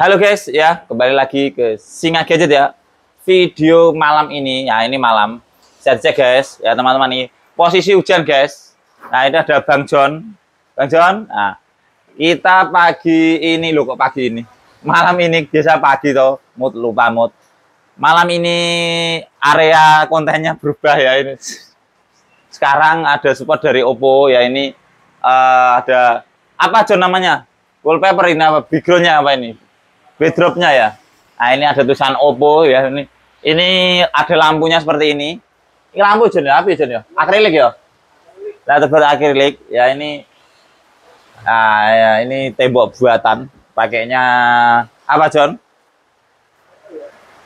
Halo guys, ya kembali lagi ke Singa Gadget ya. Video malam ini, ya ini malam. Saya cek guys, ya teman-teman nih. Posisi hujan guys. Nah ini ada Bang John. Bang John, nah, kita pagi ini loh kok pagi ini. Malam ini biasa pagi tuh mood lupa mood. Malam ini area kontennya berubah ya ini. Sekarang ada support dari Oppo ya ini uh, ada apa John namanya? Wallpaper ini apa backgroundnya apa ini? bedropnya ya. Nah, ini ada tulisan Oppo ya ini. Ini ada lampunya seperti ini. Ini lampu jenis ya, apa ya, jen ya? Akrilik ya. Nah, akrilik ya ini Nah, ya, ini tembok buatan. Pakainya apa, John?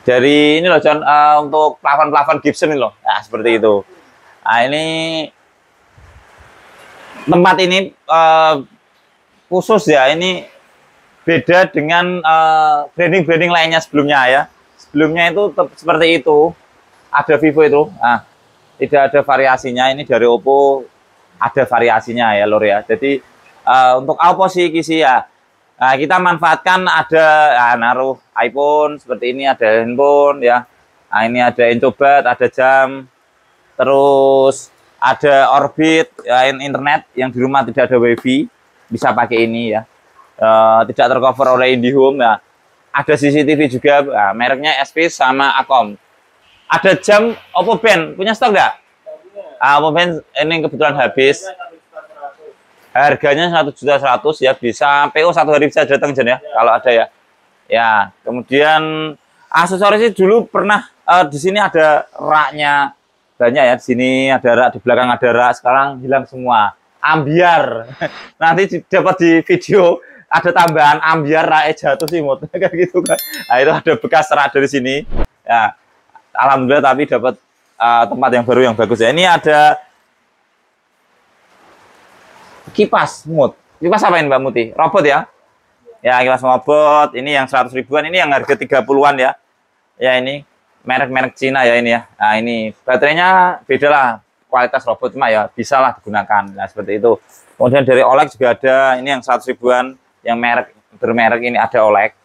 Dari ini loh, John, uh, untuk plafon-plafon Gibson ini loh. Nah, seperti itu. Nah, ini tempat ini uh, khusus ya. Ini beda dengan branding eh, branding-branding lainnya sebelumnya ya. Sebelumnya itu seperti itu. Ada Vivo itu. Nah, tidak ada variasinya. Ini dari Oppo ada variasinya ya, Lur ya. Jadi uh, untuk Oppo sih kisi ya. Nah, kita manfaatkan ada ya, naruh iPhone seperti ini ada handphone ya. Nah, ini ada incobat, ada jam. Terus ada orbit ya, internet yang di rumah tidak ada wifi bisa pakai ini ya uh, tidak tercover oleh IndiHome. ya. ada CCTV juga, nah, mereknya SP sama Akom. Ada jam Oppo Band, punya stok nggak? Uh, Oppo Band ini kebetulan habis. Harganya satu juta seratus ya bisa PO satu hari bisa datang Jen ya, kalau ada ya. Ya, kemudian aksesorisnya dulu pernah uh, di sini ada raknya banyak ya di sini ada rak di belakang ada rak sekarang hilang semua ambiar nanti dapat di video ada tambahan ambiar rae jatuh sih mot kayak gitu kan nah, itu ada bekas serat di sini ya alhamdulillah tapi dapat uh, tempat yang baru yang bagus ya ini ada kipas mut kipas apa ini mbak Muti robot ya ya kipas robot ini yang 100 ribuan ini yang harga 30-an ya ya ini merek-merek Cina ya ini ya nah ini baterainya beda lah kualitas robot cuma ya bisa lah digunakan nah seperti itu kemudian dari Oleg juga ada ini yang 100 ribuan yang merek bermerek ini ada olek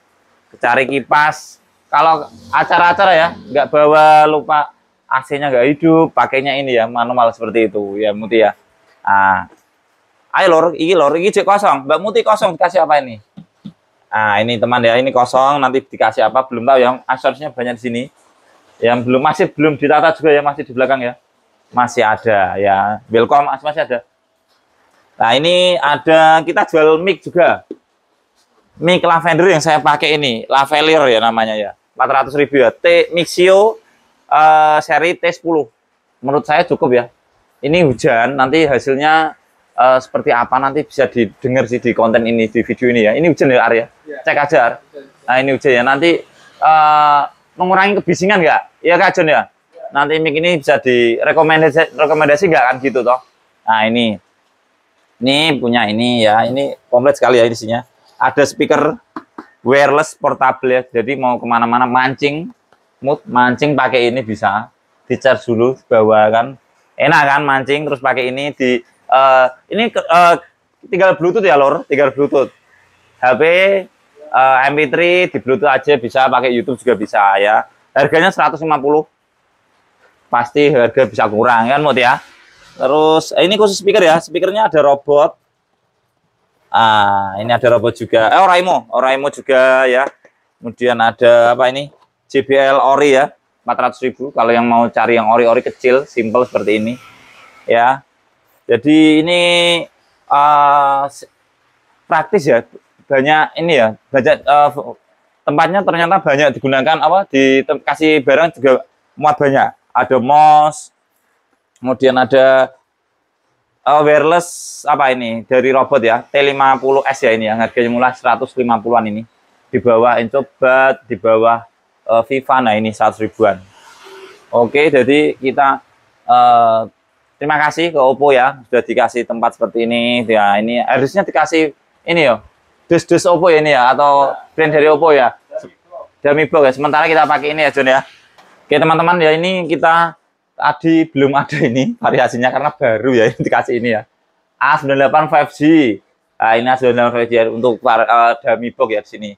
cari kipas kalau acara-acara ya nggak bawa lupa AC-nya nggak hidup pakainya ini ya manual seperti itu ya Muti ya ah ayo lor iki lor iki cek kosong Mbak Muti kosong dikasih apa ini ah ini teman ya ini kosong nanti dikasih apa belum tahu yang aksesorisnya banyak di sini yang belum masih belum ditata juga ya masih di belakang ya masih ada ya welcome masih ada nah ini ada kita jual mic juga mic lavender yang saya pakai ini, lavelier ya namanya ya. 400 ribu ya. T Mixio uh, seri T10. Menurut saya cukup ya. Ini hujan, nanti hasilnya uh, seperti apa nanti bisa didengar sih di konten ini, di video ini ya. Ini hujan ya Arya? Iya. Cek aja. Ar. Nah ini hujan ya. Nanti uh, mengurangi kebisingan nggak? Iya ya Kak Jon ya? Nanti mic ini bisa direkomendasi rekomendasi nggak kan gitu toh? Nah ini. Ini punya ini ya. Ini komplit sekali ya isinya ada speaker wireless portable ya. Jadi mau kemana-mana mancing, mood mancing pakai ini bisa di charge dulu bawa kan. Enak kan mancing terus pakai ini di uh, ini uh, tinggal Bluetooth ya lor, tinggal Bluetooth. HP uh, eh, MP3 di Bluetooth aja bisa pakai YouTube juga bisa ya. Harganya 150. Pasti harga bisa kurang kan mood ya. Terus ini khusus speaker ya. Speakernya ada robot Ah, ini ada robot juga. Eh, Oraimo, Oraimo juga ya. Kemudian ada apa ini? JBL Ori ya, 400.000 kalau yang mau cari yang ori-ori kecil, simple seperti ini. Ya. Jadi ini uh, praktis ya. Banyak ini ya, banyak uh, tempatnya ternyata banyak digunakan apa di kasih barang juga muat banyak. Ada mos, kemudian ada uh, wireless apa ini dari robot ya T50S ya ini ya harganya mulai 150-an ini di bawah Encobat di bawah uh, Viva nah ini 100 ribuan Oke jadi kita uh, terima kasih ke Oppo ya sudah dikasih tempat seperti ini ya ini harusnya dikasih ini ya dus-dus Oppo ya ini ya atau brand dari Oppo ya Dami Box ya sementara kita pakai ini ya John ya Oke teman-teman ya ini kita tadi belum ada ini variasinya karena baru ya yang dikasih ini ya A98 5G nah, ini A98 5G ya, untuk uh, dummy box ya di sini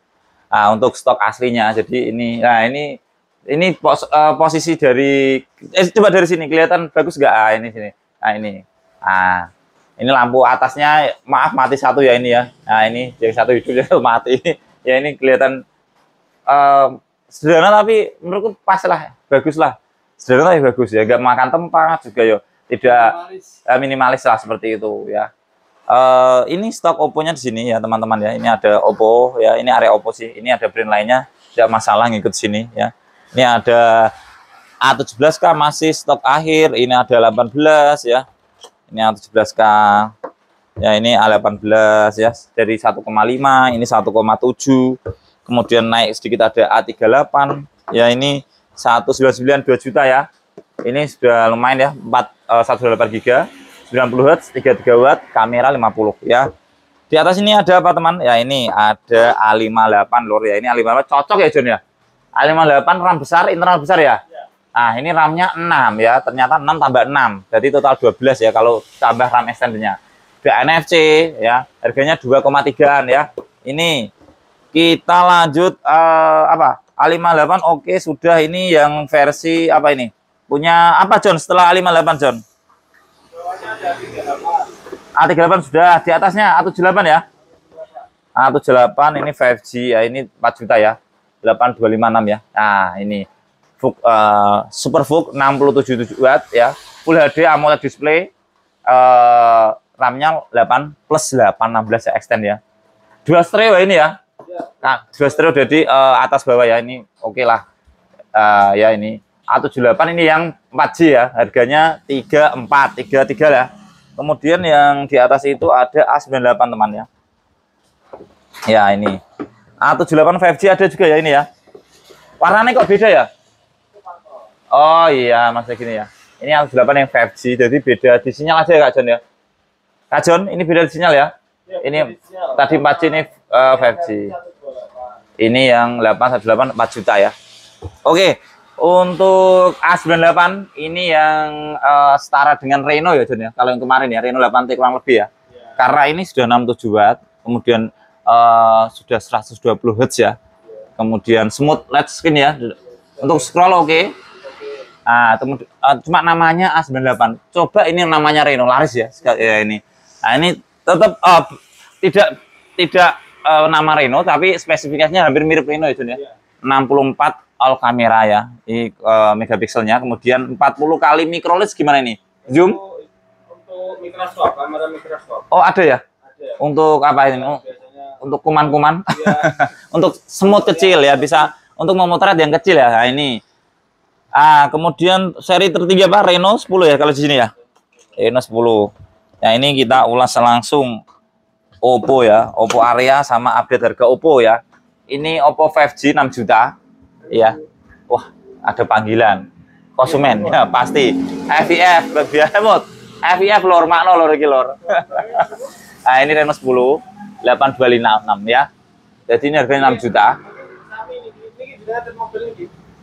nah, untuk stok aslinya jadi ini nah ini ini pos, uh, posisi dari eh, coba dari sini kelihatan bagus nggak ah, ini sini nah ini ah ini lampu atasnya maaf mati satu ya ini ya nah ini yang satu hidupnya mati ya ini kelihatan uh, sederhana tapi menurutku pas lah bagus lah sederhana ya bagus ya nggak makan tempat juga ya tidak minimalis, eh, minimalis lah seperti itu ya uh, ini stok Oppo-nya di sini ya teman-teman ya ini ada Oppo ya ini area Oppo sih ini ada brand lainnya tidak masalah ngikut sini ya ini ada A17K masih stok akhir ini ada 18 ya ini A17K ya ini A18 ya dari 1,5 ini 1,7 kemudian naik sedikit ada A38 ya ini 199 2 juta ya. Ini sudah lumayan ya, 4 uh, 18 GB, 90 Hz, 33 watt, kamera 50 ya. Di atas ini ada apa teman? Ya ini ada A58 lor ya. Ini A58 cocok ya John ya. A58 RAM besar, internal besar ya. Nah, ini RAM-nya 6 ya. Ternyata 6 tambah 6. Jadi total 12 ya kalau tambah RAM extended-nya. Ada NFC ya. Harganya 2,3-an ya. Ini kita lanjut uh, apa? A58 oke okay, sudah ini yang versi apa ini? Punya apa John setelah A58 John? A38 sudah di atasnya A78 ya. A78 ini 5G ya ini 4 juta ya. 8256 ya. Nah, ini Fug, uh, Super Fug 677 watt ya. Full HD AMOLED display uh, RAM-nya 8 plus 8 16 ya extend ya. Dua stereo ini ya. Nah, jelas terus jadi uh, atas bawah ya ini oke okay lah. Uh, ya ini A78 ini yang 4G ya, harganya 34, 33 ya. Kemudian yang di atas itu ada A98 teman ya. Ya ini. A78 5G ada juga ya ini ya. Warnanya kok beda ya? Oh iya, masih gini ya. Ini A78 yang 5G, jadi beda di sinyal aja ya Kak John ya. Kak John ini beda di sinyal ya. Iya, ini tadi 4G ini uh, eh, 5G. Iya, ini yang 818 4 juta ya. Oke, untuk A98 ini yang uh, setara dengan Reno ya Jun ya. Kalau yang kemarin ya Reno 8T kurang lebih ya. ya. Karena ini sudah 67 watt, kemudian uh, sudah 120 Hz ya. Kemudian smooth LED screen ya. Untuk scroll oke. Okay. Nah, uh, cuma namanya A98. Coba ini namanya Reno laris ya. ya ini. Nah, ini tetap uh, eh, tidak tidak uh, nama Reno tapi spesifikasinya hampir mirip Reno itu ya. 64 ya? iya. all kamera ya ini uh, eh, megapikselnya kemudian 40 kali micro lens gimana ini zoom untuk, mikroskop oh ada ya, ada ya. untuk apa ini oh, untuk kuman-kuman ya. untuk semut kecil ya bisa untuk memotret yang kecil ya nah, ini ah kemudian seri tertinggi apa Reno 10 ya kalau di sini ya Reno 10 yang nah, ini kita ulas langsung Oppo ya, Oppo Area sama update harga Oppo ya. Ini Oppo 5G 6 juta ya. Wah, ada panggilan konsumen ya pasti. FIF berbiamut. FIF lor makno lor iki lor. nah, ini Reno 10 8256 ya. Jadi ini harganya 6 juta.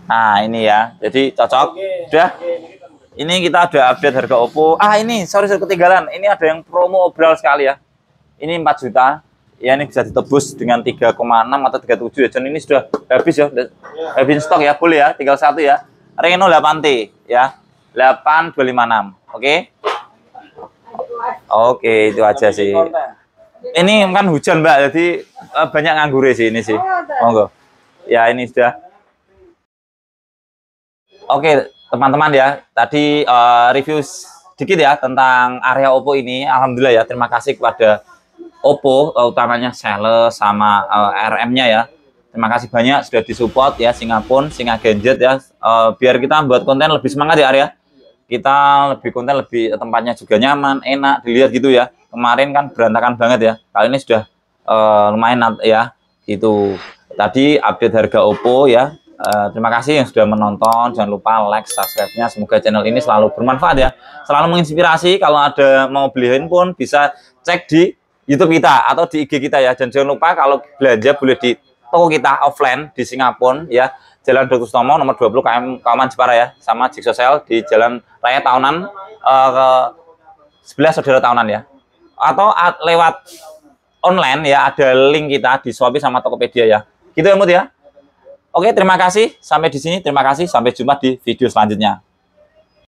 Nah, ini ya. Jadi cocok. Sudah. Ini kita ada update harga Oppo. Ah ini, sorry saya ketinggalan. Ini ada yang promo obral sekali ya. Ini 4 juta. Ya ini bisa ditebus dengan 3,6 atau 37 ya. John ini sudah habis ya. habis ya. stok ya, boleh ya. Tinggal satu ya. Reno 8T ya. 8256. Oke. Okay? Oke, okay, itu aja sih. Ini kan hujan, Mbak. Jadi eh, banyak nganggur sih ini sih. Monggo. Ya, ini sudah. Oke, teman-teman ya tadi uh, review sedikit ya tentang area Oppo ini Alhamdulillah ya terima kasih kepada Oppo uh, utamanya sales sama uh, eh, RM-nya ya terima kasih banyak sudah disupport ya Singapura Singa Gadget ya uh, biar kita buat konten lebih semangat ya area kita lebih konten lebih tempatnya juga nyaman enak dilihat gitu ya kemarin kan berantakan banget ya kali ini sudah uh, lumayan ya gitu tadi update harga Oppo ya Eh, terima kasih yang sudah menonton. Jangan lupa like, subscribe-nya. Semoga channel ini selalu bermanfaat ya. Selalu menginspirasi. Kalau ada mau beli handphone bisa cek di YouTube kita atau di IG kita ya. Dan jangan lupa kalau belanja boleh di toko kita offline di Singapura ya. Jalan Dr. Sutomo nomor 20 KM Kaman Jepara ya. Sama jigsaw Sale di Jalan Raya Tahunan uh, ke 11 Saudara Tahunan ya. Atau at, lewat online ya ada link kita di Shopee sama Tokopedia ya. Gitu ya Mut ya. Oke, terima kasih. Sampai di sini. Terima kasih. Sampai jumpa di video selanjutnya.